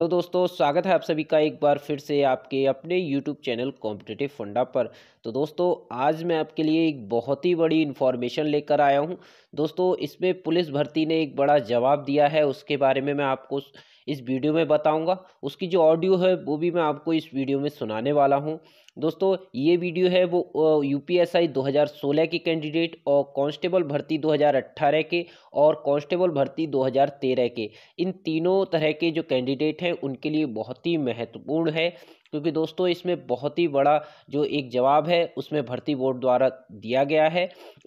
तो दोस्तों स्वागत है आप सभी का एक बार फिर से आपके अपने YouTube चैनल कॉम्पिटेटिव फंडा पर तो दोस्तों आज मैं आपके लिए एक बहुत ही बड़ी इन्फॉर्मेशन लेकर आया हूं दोस्तों इसमें पुलिस भर्ती ने एक बड़ा जवाब दिया है उसके बारे में मैं आपको इस वीडियो में बताऊंगा उसकी जो ऑडियो है वो भी मैं आपको इस वीडियो में सुनाने वाला हूँ दोस्तों ये वीडियो है वो यूपीएसआई 2016 के कैंडिडेट और कांस्टेबल भर्ती 2018 के और कांस्टेबल भर्ती 2013 के इन तीनों तरह के जो कैंडिडेट हैं उनके लिए बहुत ही महत्वपूर्ण है क्योंकि दोस्तों इसमें बहुत ही बड़ा जो एक जवाब है उसमें भर्ती बोर्ड द्वारा दिया गया है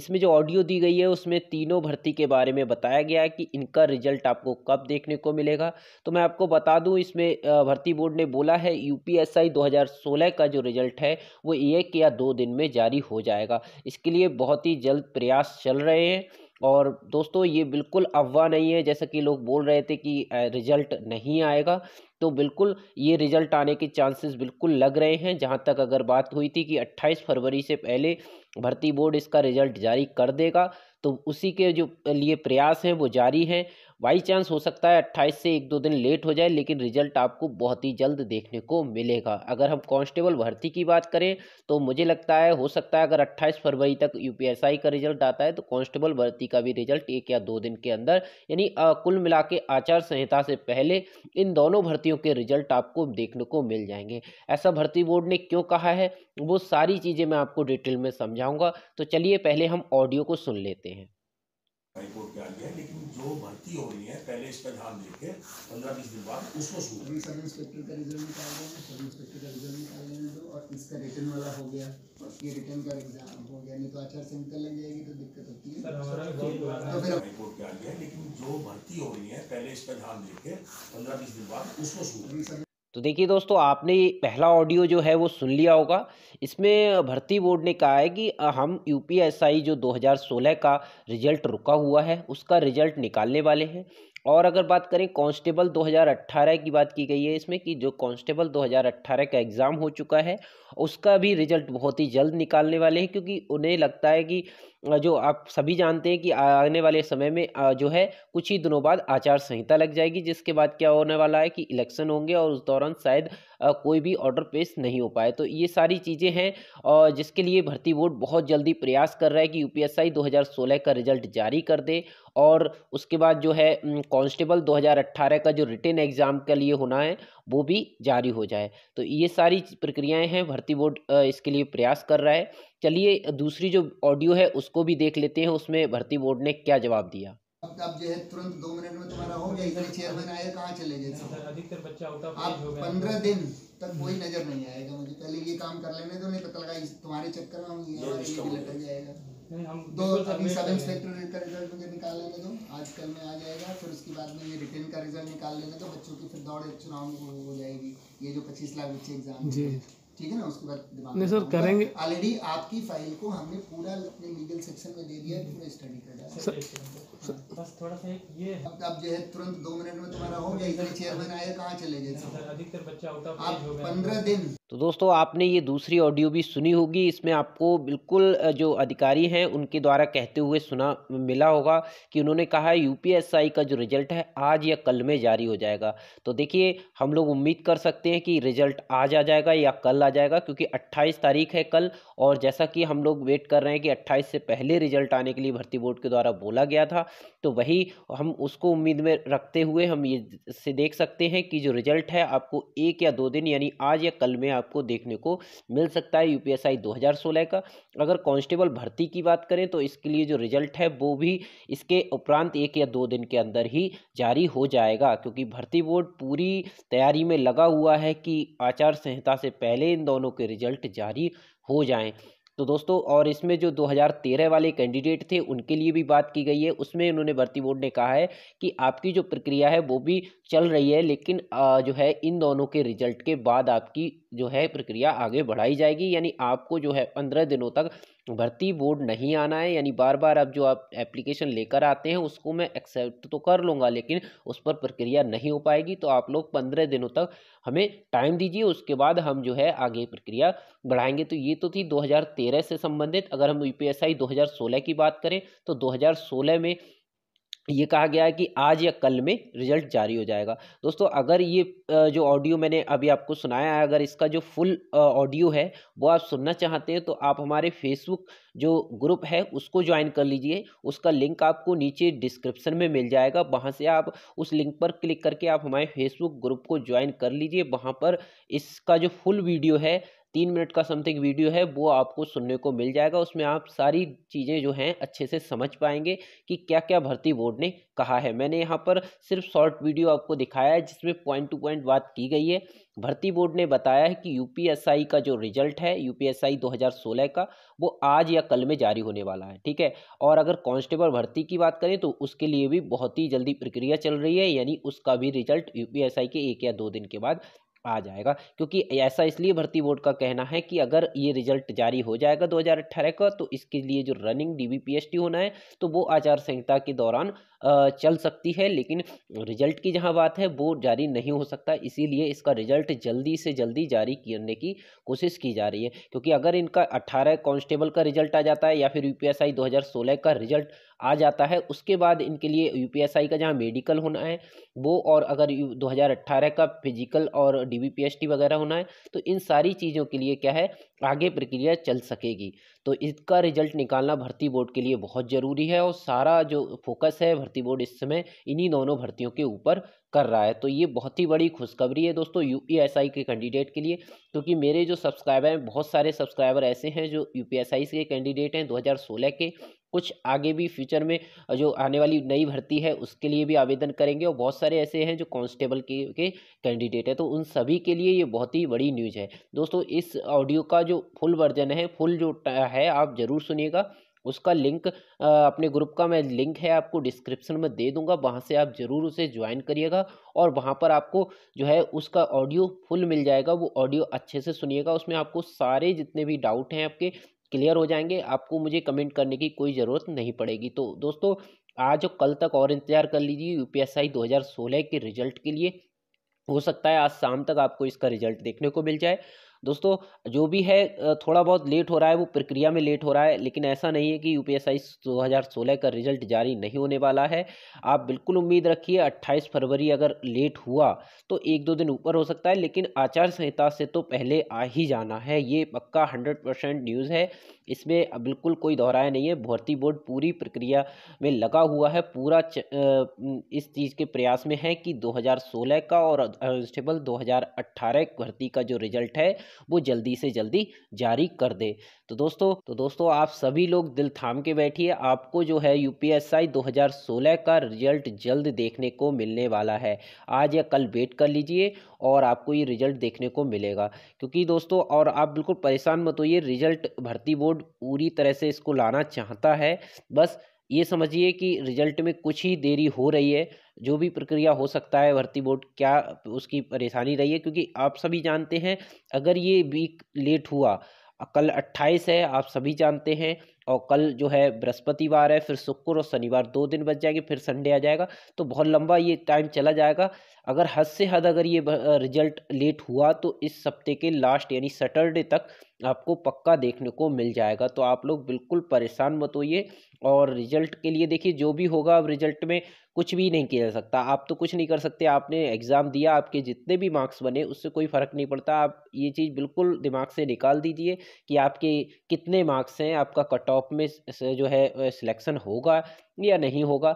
इसमें जो ऑडियो दी गई है उसमें तीनों भर्ती के बारे में बताया गया है कि इनका रिजल्ट आपको कब देखने को मिलेगा तो मैं आपको बता दूं इसमें भर्ती बोर्ड ने बोला है यूपीएसआई 2016 का जो रिजल्ट प्रोजेक्ट है वो एक या दो दिन में जारी हो जाएगा इसके लिए बहुत ही जल्द प्रयास चल रहे हैं और दोस्तों ये बिल्कुल अफवाह नहीं है जैसा कि लोग बोल रहे थे कि रिज़ल्ट नहीं आएगा तो बिल्कुल ये रिज़ल्ट आने के चांसेस बिल्कुल लग रहे हैं जहां तक अगर बात हुई थी कि 28 फरवरी से पहले भर्ती बोर्ड इसका रिज़ल्ट जारी कर देगा तो उसी के जो लिए प्रयास हैं वो जारी हैं बाई चांस हो सकता है अट्ठाईस से एक दो दिन लेट हो जाए लेकिन रिजल्ट आपको बहुत ही जल्द देखने को मिलेगा अगर हम कांस्टेबल भर्ती की बात करें तो मुझे लगता है हो सकता है अगर अट्ठाईस फरवरी तक यू का रिजल्ट आता है तो कांस्टेबल भर्ती का भी रिजल्ट एक या दो दिन के अंदर यानी कुल मिला के आचार संहिता से पहले इन दोनों भर्तियों के रिजल्ट आपको देखने को मिल जाएंगे ऐसा भर्ती बोर्ड ने क्यों कहा है वो सारी चीज़ें मैं आपको डिटेल में समझाऊंगा तो चलिए पहले हम ऑडियो को सुन लेते हैं जो भर्ती रही है पहले इस पर ध्यान देके पंद्रह बीस दिन बाद उसको सब इंस्पेक्टर का रिजल्ट निकाल देंगे सब इंस्पेक्टर का रिजल्ट निकाल देंगे और इसका रिटर्न वाला हो गया और ये रिटर्न का एग्जाम हो गया नहीं तो आचार संहिता लग जाएगी तो दिक्कत होती है रिपोर्ट तो लेकिन जो भर्ती रही है पहले इस पर ध्यान देके पंद्रह बीस दिन बाद उसको तो देखिए दोस्तों आपने पहला ऑडियो जो है वो सुन लिया होगा इसमें भर्ती बोर्ड ने कहा है कि हम यू जो 2016 का रिजल्ट रुका हुआ है उसका रिजल्ट निकालने वाले हैं और अगर बात करें कांस्टेबल 2018 की बात की गई है इसमें कि जो कांस्टेबल 2018 का एग्ज़ाम हो चुका है उसका भी रिजल्ट बहुत ही जल्द निकालने वाले हैं क्योंकि उन्हें लगता है कि जो आप सभी जानते हैं कि आने वाले समय में जो है कुछ ही दिनों बाद आचार संहिता लग जाएगी जिसके बाद क्या होने वाला है कि इलेक्शन होंगे और उस दौरान शायद कोई भी ऑर्डर पेश नहीं हो पाए तो ये सारी चीज़ें हैं और जिसके लिए भर्ती बोर्ड बहुत जल्दी प्रयास कर रहा है कि यू पी का रिजल्ट जारी कर दे और उसके बाद जो है कांस्टेबल 2018 का जो रिटेन एग्ज़ाम के लिए होना है वो भी जारी हो जाए तो ये सारी प्रक्रियाएं हैं भर्ती बोर्ड इसके लिए प्रयास कर रहा है चलिए दूसरी जो ऑडियो है उसको भी देख लेते हैं उसमें भर्ती बोर्ड ने क्या जवाब दिया अब आप जो है तुरंत दो मिनट में तुम्हारा हो गया इधर चेयरमैन आए कहाँ चले गए अधिकतर बच्चा आउट आप पंद्रह दिन तक कोई नजर नहीं आएगा मुझे पहले ये काम कर लेने तो नहीं पता लगा तुम्हारे चक्कर में हम लटक जाएगा तो अभी सब इंस्पेक्टर का रिजल्ट मुझे निकाल लेने दो आज कल में आ जाएगा फिर उसके बाद में ये रिटर्न का रिजल्ट निकाल लेने दो बच्चों की फिर दौड़ चुनाव हो जाएगी ये जो पच्चीस लाख बच्चे एग्जाम ठीक है ना उसके बाद दिमाग नहीं सर करेंगे ऑलरेडी आपकी फाइल को हमने पूरा अपने लीगल सेक्शन में दे दिया हम्म। है पूरा स्टडी कर दिया हाँ। बस थोड़ा सा एक ये अब अब जो है तुरंत दो मिनट में तुम्हारा हो गया इधर चेयर बनाया कहाँ चले गए अधिकतर बच्चा आउट ऑफ पंद्रह दिन तो दोस्तों आपने ये दूसरी ऑडियो भी सुनी होगी इसमें आपको बिल्कुल जो अधिकारी हैं उनके द्वारा कहते हुए सुना मिला होगा कि उन्होंने कहा यूपीएसआई का जो रिजल्ट है आज या कल में जारी हो जाएगा तो देखिए हम लोग उम्मीद कर सकते हैं कि रिजल्ट आज आ जाएगा या कल आ जाएगा क्योंकि अट्ठाईस तारीख है कल और जैसा कि हम लोग वेट कर रहे हैं कि अट्ठाईस से पहले रिजल्ट आने के लिए भर्ती बोर्ड के द्वारा बोला गया था तो वही हम उसको उम्मीद में रखते हुए हम ये से देख सकते हैं कि जो रिजल्ट है आपको एक या दो दिन यानी आज या कल में आपको देखने को मिल सकता है यूपीएसआई 2016 का अगर कांस्टेबल भर्ती की बात करें तो इसके लिए जो रिजल्ट है वो भी इसके उपरांत एक या दो दिन के अंदर ही जारी हो जाएगा क्योंकि भर्ती बोर्ड पूरी तैयारी में लगा हुआ है कि आचार संहिता से पहले इन दोनों के रिजल्ट जारी हो जाएँ तो दोस्तों और इसमें जो 2013 वाले कैंडिडेट थे उनके लिए भी बात की गई है उसमें उन्होंने भर्ती बोर्ड ने कहा है कि आपकी जो प्रक्रिया है वो भी चल रही है लेकिन जो है इन दोनों के रिजल्ट के बाद आपकी जो है प्रक्रिया आगे बढ़ाई जाएगी यानी आपको जो है पंद्रह दिनों तक भर्ती बोर्ड नहीं आना है यानी बार बार अब जो आप एप्लीकेशन लेकर आते हैं उसको मैं एक्सेप्ट तो कर लूँगा लेकिन उस पर प्रक्रिया नहीं हो पाएगी तो आप लोग पंद्रह दिनों तक हमें टाइम दीजिए उसके बाद हम जो है आगे प्रक्रिया बढ़ाएंगे तो ये तो थी 2013 से संबंधित अगर हम यू पी की बात करें तो 2016 में ये कहा गया है कि आज या कल में रिजल्ट जारी हो जाएगा दोस्तों अगर ये जो ऑडियो मैंने अभी आपको सुनाया है अगर इसका जो फुल ऑडियो है वो आप सुनना चाहते हैं तो आप हमारे फेसबुक जो ग्रुप है उसको ज्वाइन कर लीजिए उसका लिंक आपको नीचे डिस्क्रिप्शन में मिल जाएगा वहाँ से आप उस लिंक पर क्लिक करके आप हमारे फेसबुक ग्रुप को ज्वाइन कर लीजिए वहाँ पर इसका जो फुल वीडियो है तीन मिनट का समथिंग वीडियो है वो आपको सुनने को मिल जाएगा उसमें आप सारी चीज़ें जो हैं अच्छे से समझ पाएंगे कि क्या क्या भर्ती बोर्ड ने कहा है मैंने यहाँ पर सिर्फ शॉर्ट वीडियो आपको दिखाया है जिसमें पॉइंट टू पॉइंट बात की गई है भर्ती बोर्ड ने बताया है कि यू का जो रिजल्ट है यू पी का वो आज या कल में जारी होने वाला है ठीक है और अगर कांस्टेबल भर्ती की बात करें तो उसके लिए भी बहुत ही जल्दी प्रक्रिया चल रही है यानी उसका भी रिजल्ट यू के एक या दो दिन के बाद आ जाएगा क्योंकि ऐसा इसलिए भर्ती बोर्ड का कहना है कि अगर ये रिजल्ट जारी हो जाएगा 2018 का तो इसके लिए जो रनिंग डी होना है तो वो आचार संहिता के दौरान चल सकती है लेकिन रिजल्ट की जहाँ बात है वो जारी नहीं हो सकता इसीलिए इसका रिजल्ट जल्दी से जल्दी जारी करने की कोशिश की जा रही है क्योंकि अगर इनका अट्ठारह कांस्टेबल का रिजल्ट आ जाता है या फिर यू पी का रिजल्ट आ जाता है उसके बाद इनके लिए यू का जहाँ मेडिकल होना है वो और अगर 2018 का फिजिकल और डी वगैरह होना है तो इन सारी चीज़ों के लिए क्या है आगे प्रक्रिया चल सकेगी तो इसका रिजल्ट निकालना भर्ती बोर्ड के लिए बहुत ज़रूरी है और सारा जो फोकस है भर्ती बोर्ड इस समय इन्हीं दोनों भर्तियों के ऊपर कर रहा है तो ये बहुत ही बड़ी खुशखबरी है दोस्तों यू के कैंडिडेट के लिए क्योंकि मेरे जो सब्सक्राइबर हैं बहुत सारे सब्सक्राइबर ऐसे हैं जो यू के कैंडिडेट हैं दो के कुछ आगे भी फ्यूचर में जो आने वाली नई भर्ती है उसके लिए भी आवेदन करेंगे और बहुत सारे ऐसे हैं जो कांस्टेबल के के कैंडिडेट हैं तो उन सभी के लिए ये बहुत ही बड़ी न्यूज़ है दोस्तों इस ऑडियो का जो फुल वर्जन है फुल जो है आप ज़रूर सुनिएगा उसका लिंक अपने ग्रुप का मैं लिंक है आपको डिस्क्रिप्शन में दे दूंगा वहाँ से आप ज़रूर उसे ज्वाइन करिएगा और वहाँ पर आपको जो है उसका ऑडियो फुल मिल जाएगा वो ऑडियो अच्छे से सुनिएगा उसमें आपको सारे जितने भी डाउट हैं आपके क्लियर हो जाएंगे आपको मुझे कमेंट करने की कोई ज़रूरत नहीं पड़ेगी तो दोस्तों आज और कल तक और इंतज़ार कर लीजिए यू पी के रिजल्ट के लिए हो सकता है आज शाम तक आपको इसका रिजल्ट देखने को मिल जाए दोस्तों जो भी है थोड़ा बहुत लेट हो रहा है वो प्रक्रिया में लेट हो रहा है लेकिन ऐसा नहीं है कि यू पी एस आई दो हज़ार सोलह का रिजल्ट जारी नहीं होने वाला है आप बिल्कुल उम्मीद रखिए अट्ठाईस फरवरी अगर लेट हुआ तो एक दो दिन ऊपर हो सकता है लेकिन आचार संहिता से तो पहले आ ही जाना है ये पक्का हंड्रेड परसेंट न्यूज़ है इसमें बिल्कुल कोई दोहराया नहीं है भर्ती बोर्ड पूरी प्रक्रिया में लगा हुआ है पूरा च, इस चीज़ के प्रयास में है कि 2016 का और कांस्टेबल 2018 भर्ती का जो रिजल्ट है वो जल्दी से जल्दी जारी कर दे तो दोस्तों तो दोस्तों आप सभी लोग दिल थाम के बैठिए आपको जो है यू पी एस आई दो हज़ार सोलह का रिजल्ट जल्द देखने को मिलने वाला है आज या कल वेट कर लीजिए और आपको ये रिजल्ट देखने को मिलेगा क्योंकि दोस्तों और आप बिल्कुल परेशान मत होइए रिजल्ट भर्ती बोर्ड पूरी तरह से इसको लाना चाहता है बस ये समझिए कि रिजल्ट में कुछ ही देरी हो रही है जो भी प्रक्रिया हो सकता है भर्ती बोर्ड क्या उसकी परेशानी रही है क्योंकि आप सभी जानते हैं अगर ये वीक लेट हुआ कल अट्ठाईस है आप सभी जानते हैं और कल जो है बृहस्पतिवार है फिर शुक्र और शनिवार दो दिन बच जाएंगे फिर संडे आ जाएगा तो बहुत लंबा ये टाइम चला जाएगा अगर हद से हद अगर ये रिजल्ट लेट हुआ तो इस सप्ते के लास्ट यानी सैटरडे तक आपको पक्का देखने को मिल जाएगा तो आप लोग बिल्कुल परेशान मत होइए और रिजल्ट के लिए देखिए जो भी होगा अब रिजल्ट में कुछ भी नहीं किया जा सकता आप तो कुछ नहीं कर सकते आपने एग्ज़ाम दिया आपके जितने भी मार्क्स बने उससे कोई फ़र्क नहीं पड़ता आप ये चीज़ बिल्कुल दिमाग से निकाल दीजिए कि आपके कितने मार्क्स हैं आपका कट ऑफ टॉप में जो है सिलेक्शन होगा या नहीं होगा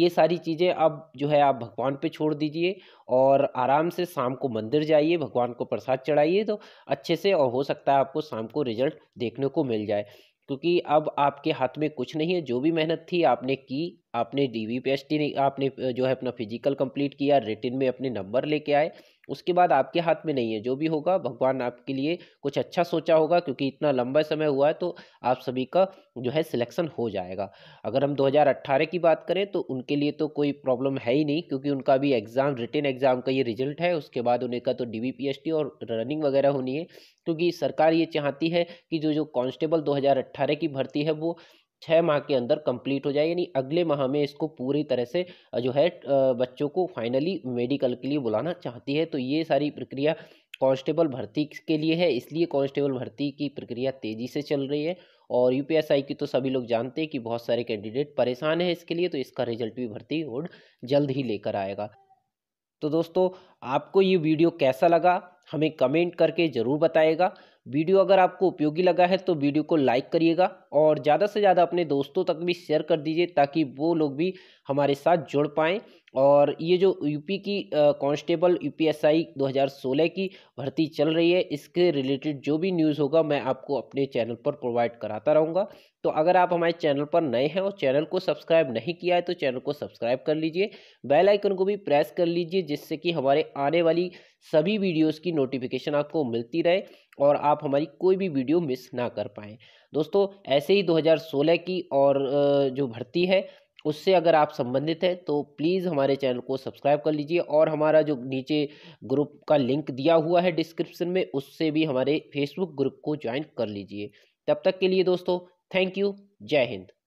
ये सारी चीज़ें अब जो है आप भगवान पे छोड़ दीजिए और आराम से शाम को मंदिर जाइए भगवान को प्रसाद चढ़ाइए तो अच्छे से और हो सकता है आपको शाम को रिजल्ट देखने को मिल जाए क्योंकि अब आपके हाथ में कुछ नहीं है जो भी मेहनत थी आपने की आपने D V P S T आपने जो है अपना फिजिकल कंप्लीट किया रिटिन में अपने नंबर लेके आए उसके बाद आपके हाथ में नहीं है जो भी होगा भगवान आपके लिए कुछ अच्छा सोचा होगा क्योंकि इतना लंबा समय हुआ है तो आप सभी का जो है सिलेक्शन हो जाएगा अगर हम 2018 की बात करें तो उनके लिए तो कोई प्रॉब्लम है ही नहीं क्योंकि उनका भी एग्ज़ाम रिटर्न एग्ज़ाम का ये रिजल्ट है उसके बाद उन्हें का तो डी और रनिंग वगैरह होनी है क्योंकि सरकार ये चाहती है कि जो जो कॉन्स्टेबल दो की भर्ती है वो छः माह के अंदर कंप्लीट हो जाए यानी अगले माह में इसको पूरी तरह से जो है बच्चों को फाइनली मेडिकल के लिए बुलाना चाहती है तो ये सारी प्रक्रिया कांस्टेबल भर्ती के लिए है इसलिए कांस्टेबल भर्ती की प्रक्रिया तेज़ी से चल रही है और यूपीएसआई की तो सभी लोग जानते हैं कि बहुत सारे कैंडिडेट परेशान हैं इसके लिए तो इसका रिजल्ट भी भर्ती बोर्ड जल्द ही लेकर आएगा तो दोस्तों आपको ये वीडियो कैसा लगा हमें कमेंट करके ज़रूर बताएगा वीडियो अगर आपको उपयोगी लगा है तो वीडियो को लाइक करिएगा और ज़्यादा से ज़्यादा अपने दोस्तों तक भी शेयर कर दीजिए ताकि वो लोग भी हमारे साथ जुड़ पाएँ और ये जो यूपी की कांस्टेबल यूपीएसआई 2016 की भर्ती चल रही है इसके रिलेटेड जो भी न्यूज़ होगा मैं आपको अपने चैनल पर प्रोवाइड कराता रहूँगा तो अगर आप हमारे चैनल पर नए हैं और चैनल को सब्सक्राइब नहीं किया है तो चैनल को सब्सक्राइब कर लीजिए बेल आइकन को भी प्रेस कर लीजिए जिससे कि हमारे आने वाली सभी वीडियोस की नोटिफिकेशन आपको मिलती रहे और आप हमारी कोई भी वीडियो मिस ना कर पाएँ दोस्तों ऐसे ही 2016 की और जो भर्ती है उससे अगर आप संबंधित हैं तो प्लीज़ हमारे चैनल को सब्सक्राइब कर लीजिए और हमारा जो नीचे ग्रुप का लिंक दिया हुआ है डिस्क्रिप्शन में उससे भी हमारे फेसबुक ग्रुप को ज्वाइन कर लीजिए तब तक के लिए दोस्तों थैंक यू जय हिंद